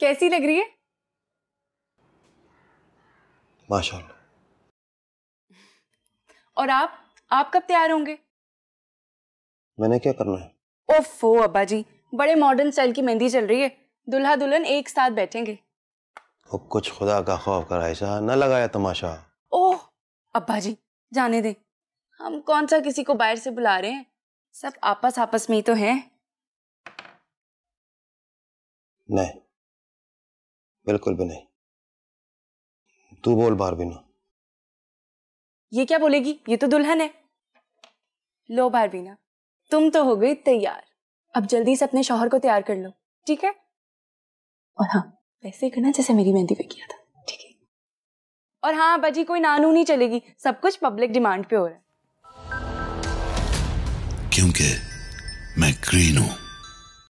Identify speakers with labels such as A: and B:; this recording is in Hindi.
A: कैसी लग रही है माशाल्लाह और आप आप कब तैयार होंगे मैंने क्या करना है ओफो अब्बा जी बड़े मॉडर्न स्टाइल की मेहंदी चल रही है दुल्हा दुल्हन एक साथ बैठेंगे
B: तो कुछ खुदा का खौफ कर ऐसा न लगाया तमाशा
A: ओह अब्बा जी जाने दे हम कौन सा किसी को बाहर से बुला रहे हैं
C: सब आपस आपस में ही तो हैं
D: नहीं बिल्कुल भी नहीं तू बोल बार बारबीना
C: ये क्या बोलेगी ये तो दुल्हन है लो बारबीना
A: तुम तो हो गई तैयार अब जल्दी से अपने शोहर को तैयार कर लो ठीक है
E: और हाँ वैसे ही करना जैसे मेरी मेहंदी पे किया था ठीक है और हाँ बजी कोई
A: नानू नहीं चलेगी सब कुछ पब्लिक डिमांड पे हो रहा है
D: क्योंकि मैं ग्रीन हूं